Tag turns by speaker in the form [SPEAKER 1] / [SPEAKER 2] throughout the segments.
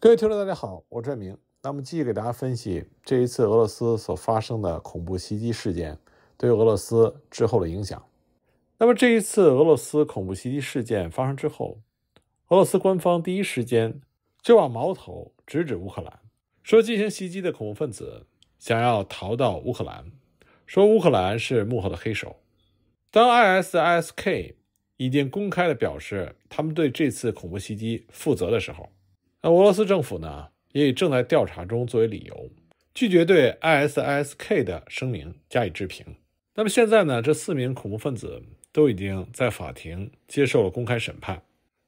[SPEAKER 1] 各位听众，大家好，我是郑明。那么继续给大家分析这一次俄罗斯所发生的恐怖袭击事件对俄罗斯之后的影响。那么这一次俄罗斯恐怖袭击事件发生之后，俄罗斯官方第一时间就把矛头直指乌克兰，说进行袭击的恐怖分子想要逃到乌克兰，说乌克兰是幕后的黑手。当 ISISK 已经公开的表示他们对这次恐怖袭击负责的时候。俄罗斯政府呢，也以正在调查中作为理由，拒绝对 I S I S K 的声明加以置评。那么现在呢，这四名恐怖分子都已经在法庭接受了公开审判，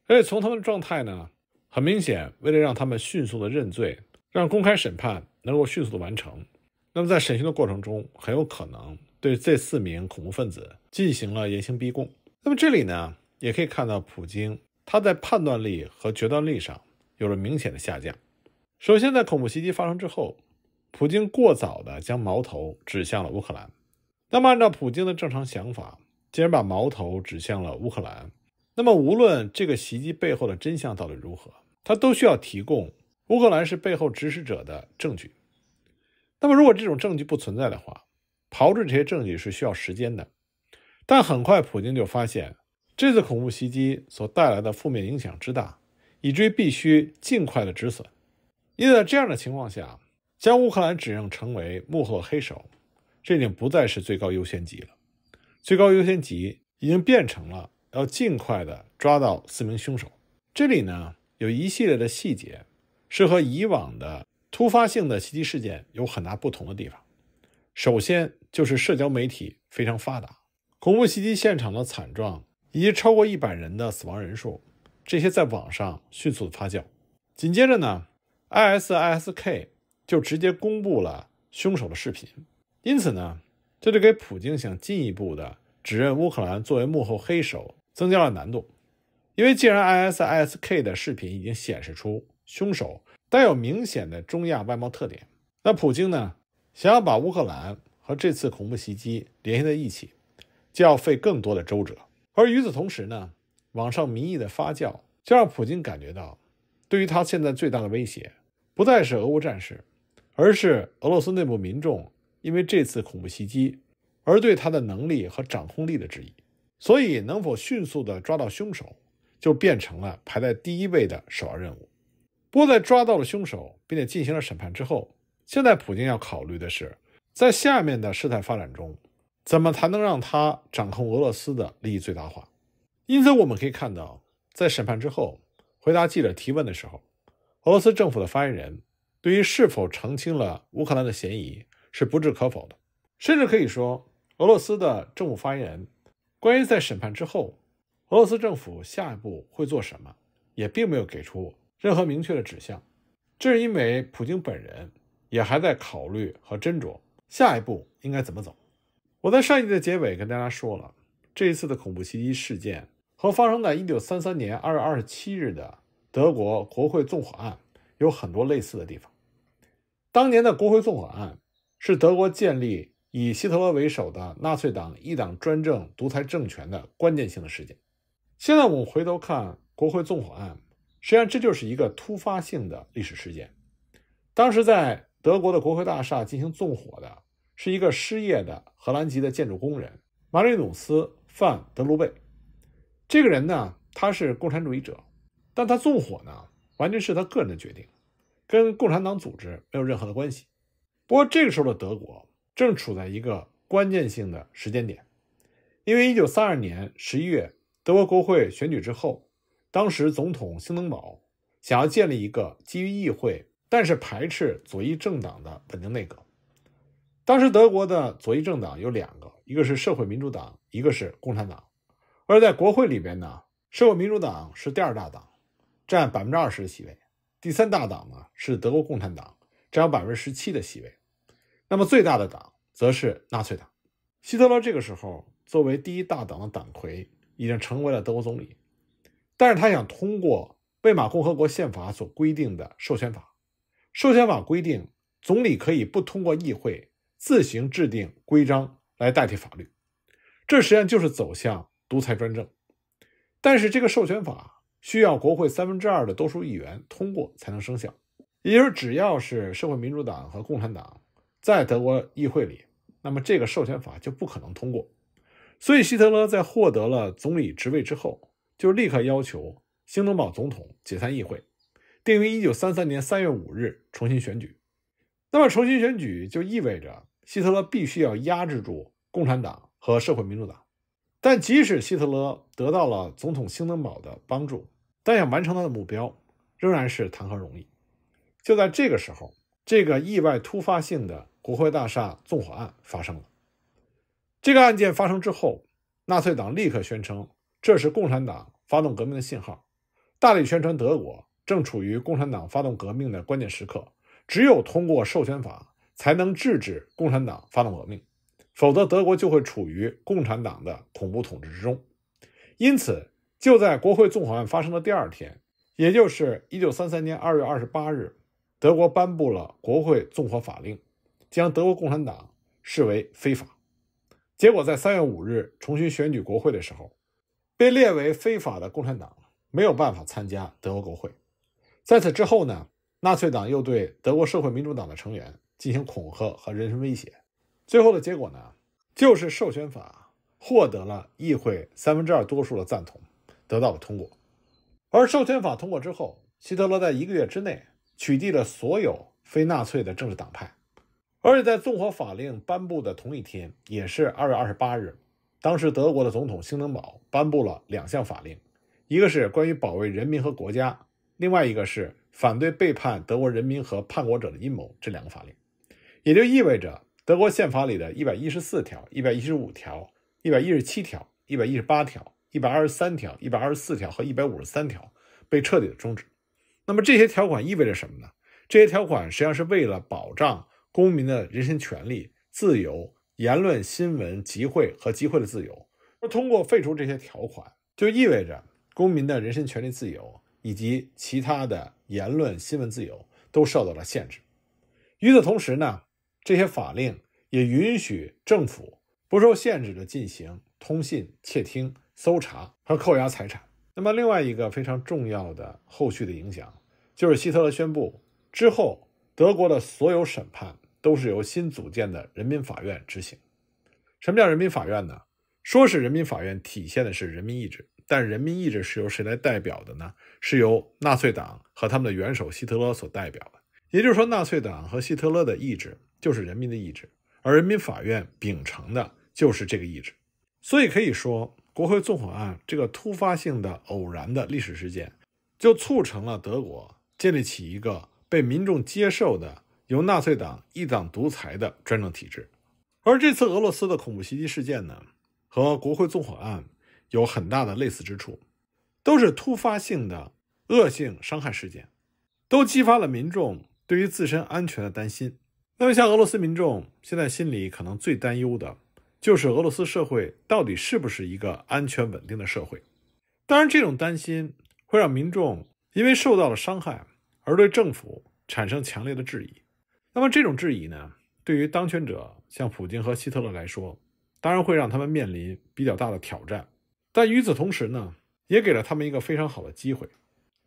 [SPEAKER 1] 而且从他们的状态呢，很明显，为了让他们迅速的认罪，让公开审判能够迅速的完成，那么在审讯的过程中，很有可能对这四名恐怖分子进行了严刑逼供。那么这里呢，也可以看到普京他在判断力和决断力上。有了明显的下降。首先，在恐怖袭击发生之后，普京过早地将矛头指向了乌克兰。那么，按照普京的正常想法，既然把矛头指向了乌克兰，那么无论这个袭击背后的真相到底如何，他都需要提供乌克兰是背后指使者的证据。那么，如果这种证据不存在的话，炮制这些证据是需要时间的。但很快，普京就发现这次恐怖袭击所带来的负面影响之大。以至于必须尽快的止损，因为在这样的情况下，将乌克兰指认成为幕后黑手，这已经不再是最高优先级了。最高优先级已经变成了要尽快的抓到四名凶手。这里呢，有一系列的细节是和以往的突发性的袭击事件有很大不同的地方。首先就是社交媒体非常发达，恐怖袭击现场的惨状以及超过一百人的死亡人数。这些在网上迅速的发酵，紧接着呢，ISISK 就直接公布了凶手的视频，因此呢，这就给普京想进一步的指认乌克兰作为幕后黑手增加了难度，因为既然 ISISK 的视频已经显示出凶手带有明显的中亚外貌特点，那普京呢想要把乌克兰和这次恐怖袭击联系在一起，就要费更多的周折，而与此同时呢。网上民意的发酵，就让普京感觉到，对于他现在最大的威胁，不再是俄乌战事，而是俄罗斯内部民众因为这次恐怖袭击而对他的能力和掌控力的质疑。所以，能否迅速的抓到凶手，就变成了排在第一位的首要任务。不过，在抓到了凶手并且进行了审判之后，现在普京要考虑的是，在下面的事态发展中，怎么才能让他掌控俄罗斯的利益最大化。因此，我们可以看到，在审判之后，回答记者提问的时候，俄罗斯政府的发言人对于是否澄清了乌克兰的嫌疑是不置可否的。甚至可以说，俄罗斯的政府发言人关于在审判之后，俄罗斯政府下一步会做什么，也并没有给出任何明确的指向。这是因为普京本人也还在考虑和斟酌下一步应该怎么走。我在上一集的结尾跟大家说了，这一次的恐怖袭击事件。和发生在一九三三年二月二十七日的德国国会纵火案有很多类似的地方。当年的国会纵火案是德国建立以希特勒为首的纳粹党一党专政独裁政权的关键性的事件。现在我们回头看国会纵火案，实际上这就是一个突发性的历史事件。当时在德国的国会大厦进行纵火的是一个失业的荷兰籍的建筑工人马里努斯·范·德·卢贝。这个人呢，他是共产主义者，但他纵火呢，完全是他个人的决定，跟共产党组织没有任何的关系。不过这个时候的德国正处在一个关键性的时间点，因为1932年11月德国国会选举之后，当时总统兴登堡想要建立一个基于议会但是排斥左翼政党的稳定内阁。当时德国的左翼政党有两个，一个是社会民主党，一个是共产党。而在国会里边呢，社会民主党是第二大党，占百分之二十的席位；第三大党呢是德国共产党，占百分之十七的席位。那么最大的党则是纳粹党。希特勒这个时候作为第一大党的党魁，已经成为了德国总理。但是他想通过魏玛共和国宪法所规定的授权法，授权法规定总理可以不通过议会自行制定规章来代替法律，这实际上就是走向。独裁专政，但是这个授权法需要国会三分之二的多数议员通过才能生效，也就是只要是社会民主党和共产党在德国议会里，那么这个授权法就不可能通过。所以希特勒在获得了总理职位之后，就立刻要求兴登堡总统解散议会，定于一九三三年三月五日重新选举。那么重新选举就意味着希特勒必须要压制住共产党和社会民主党。但即使希特勒得到了总统兴登堡的帮助，但想完成他的目标，仍然是谈何容易。就在这个时候，这个意外突发性的国会大厦纵火案发生了。这个案件发生之后，纳粹党立刻宣称这是共产党发动革命的信号，大力宣传德国正处于共产党发动革命的关键时刻，只有通过授权法才能制止共产党发动革命。否则，德国就会处于共产党的恐怖统治之中。因此，就在国会纵火案发生的第二天，也就是1933年2月28日，德国颁布了《国会纵火法令》，将德国共产党视为非法。结果，在3月5日重新选举国会的时候，被列为非法的共产党没有办法参加德国国会。在此之后呢，纳粹党又对德国社会民主党的成员进行恐吓和人身威胁。最后的结果呢，就是授权法获得了议会三分之二多数的赞同，得到了通过。而授权法通过之后，希特勒在一个月之内取缔了所有非纳粹的政治党派，而且在纵火法令颁布的同一天，也是二月二十八日，当时德国的总统兴登堡颁布了两项法令，一个是关于保卫人民和国家，另外一个是反对背叛德国人民和叛国者的阴谋。这两个法令，也就意味着。德国宪法里的一百一十四条、一百一十五条、一百一十七条、一百一十八条、一百二十三条、一百二十四条和一百五十三条被彻底的终止。那么这些条款意味着什么呢？这些条款实际上是为了保障公民的人身权利、自由、言论、新闻、集会和集会的自由。而通过废除这些条款，就意味着公民的人身权利、自由以及其他的言论、新闻自由都受到了限制。与此同时呢？这些法令也允许政府不受限制地进行通信窃听、搜查和扣押财产。那么，另外一个非常重要的后续的影响，就是希特勒宣布之后，德国的所有审判都是由新组建的人民法院执行。什么叫人民法院呢？说是人民法院体现的是人民意志，但人民意志是由谁来代表的呢？是由纳粹党和他们的元首希特勒所代表的。也就是说，纳粹党和希特勒的意志。就是人民的意志，而人民法院秉承的就是这个意志，所以可以说，国会纵火案这个突发性的偶然的历史事件，就促成了德国建立起一个被民众接受的由纳粹党一党独裁的专政体制。而这次俄罗斯的恐怖袭击事件呢，和国会纵火案有很大的类似之处，都是突发性的恶性伤害事件，都激发了民众对于自身安全的担心。那么，像俄罗斯民众现在心里可能最担忧的，就是俄罗斯社会到底是不是一个安全稳定的社会？当然，这种担心会让民众因为受到了伤害而对政府产生强烈的质疑。那么，这种质疑呢，对于当权者，像普京和希特勒来说，当然会让他们面临比较大的挑战。但与此同时呢，也给了他们一个非常好的机会，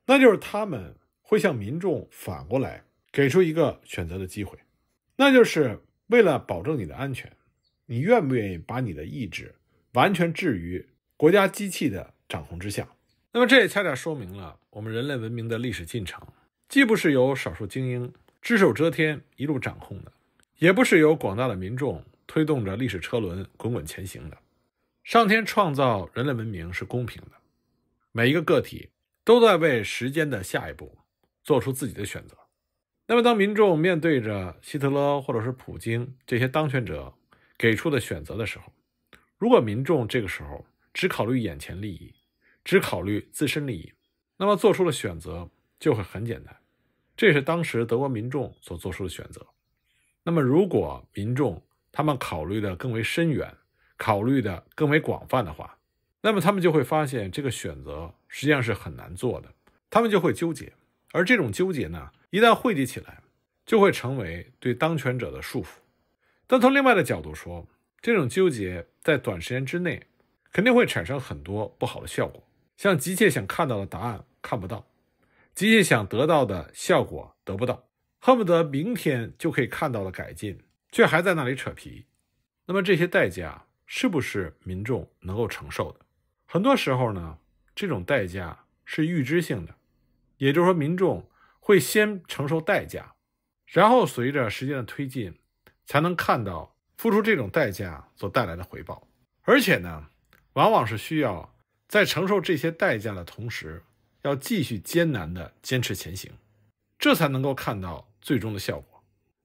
[SPEAKER 1] 那就是他们会向民众反过来给出一个选择的机会。那就是为了保证你的安全，你愿不愿意把你的意志完全置于国家机器的掌控之下？那么，这也恰恰说明了我们人类文明的历史进程，既不是由少数精英只手遮天一路掌控的，也不是由广大的民众推动着历史车轮滚滚前行的。上天创造人类文明是公平的，每一个个体都在为时间的下一步做出自己的选择。那么，当民众面对着希特勒或者是普京这些当权者给出的选择的时候，如果民众这个时候只考虑眼前利益，只考虑自身利益，那么做出的选择就会很简单。这也是当时德国民众所做出的选择。那么，如果民众他们考虑的更为深远，考虑的更为广泛的话，那么他们就会发现这个选择实际上是很难做的，他们就会纠结。而这种纠结呢？一旦汇集起来，就会成为对当权者的束缚。但从另外的角度说，这种纠结在短时间之内，肯定会产生很多不好的效果。像急切想看到的答案看不到，急切想得到的效果得不到，恨不得明天就可以看到的改进，却还在那里扯皮。那么这些代价是不是民众能够承受的？很多时候呢，这种代价是预知性的，也就是说，民众。会先承受代价，然后随着时间的推进，才能看到付出这种代价所带来的回报。而且呢，往往是需要在承受这些代价的同时，要继续艰难地坚持前行，这才能够看到最终的效果。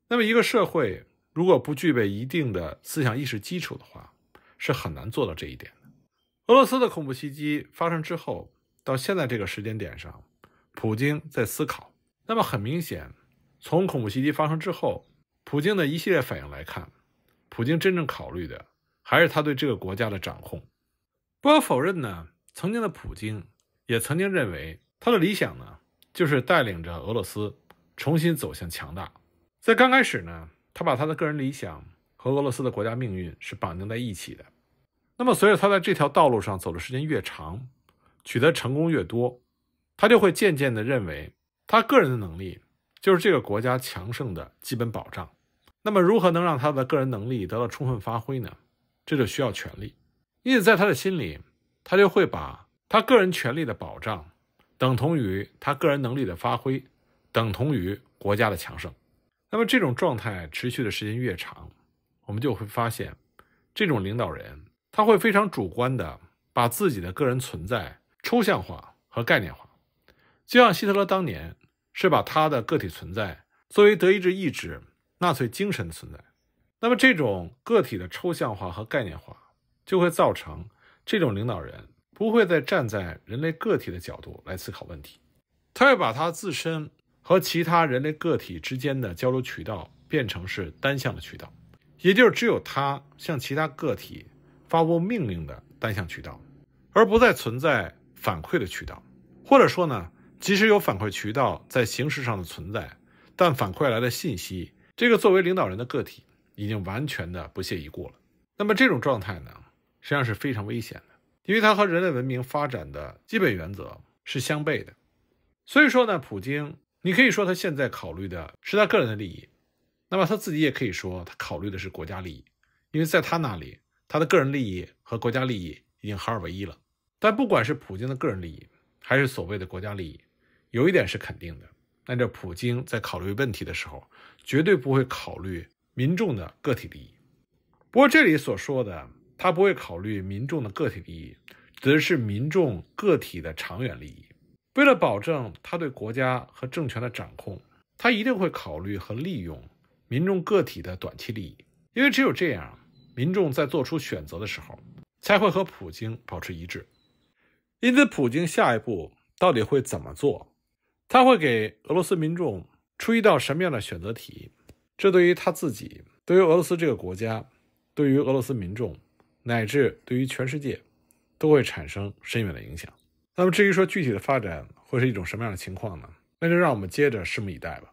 [SPEAKER 1] 那么，一个社会如果不具备一定的思想意识基础的话，是很难做到这一点的。俄罗斯的恐怖袭击发生之后，到现在这个时间点上，普京在思考。那么很明显，从恐怖袭击发生之后，普京的一系列反应来看，普京真正考虑的还是他对这个国家的掌控。不可否认呢，曾经的普京也曾经认为他的理想呢，就是带领着俄罗斯重新走向强大。在刚开始呢，他把他的个人理想和俄罗斯的国家命运是绑定在一起的。那么随着他在这条道路上走的时间越长，取得成功越多，他就会渐渐的认为。他个人的能力就是这个国家强盛的基本保障。那么，如何能让他的个人能力得到充分发挥呢？这就需要权力。因此，在他的心里，他就会把他个人权力的保障等同于他个人能力的发挥，等同于国家的强盛。那么，这种状态持续的时间越长，我们就会发现，这种领导人他会非常主观的把自己的个人存在抽象化和概念化。就像希特勒当年是把他的个体存在作为德意志意志、纳粹精神的存在，那么这种个体的抽象化和概念化，就会造成这种领导人不会再站在人类个体的角度来思考问题，他会把他自身和其他人类个体之间的交流渠道变成是单向的渠道，也就是只有他向其他个体发布命令的单向渠道，而不再存在反馈的渠道，或者说呢？即使有反馈渠道在形式上的存在，但反馈来的信息，这个作为领导人的个体已经完全的不屑一顾了。那么这种状态呢，实际上是非常危险的，因为它和人类文明发展的基本原则是相悖的。所以说呢，普京，你可以说他现在考虑的是他个人的利益，那么他自己也可以说他考虑的是国家利益，因为在他那里，他的个人利益和国家利益已经合二为一了。但不管是普京的个人利益，还是所谓的国家利益，有一点是肯定的，那这普京在考虑问题的时候，绝对不会考虑民众的个体利益。不过，这里所说的他不会考虑民众的个体利益，指的是民众个体的长远利益。为了保证他对国家和政权的掌控，他一定会考虑和利用民众个体的短期利益，因为只有这样，民众在做出选择的时候才会和普京保持一致。因此，普京下一步到底会怎么做？他会给俄罗斯民众出一道什么样的选择题？这对于他自己，对于俄罗斯这个国家，对于俄罗斯民众，乃至对于全世界，都会产生深远的影响。那么，至于说具体的发展会是一种什么样的情况呢？那就让我们接着拭目以待吧。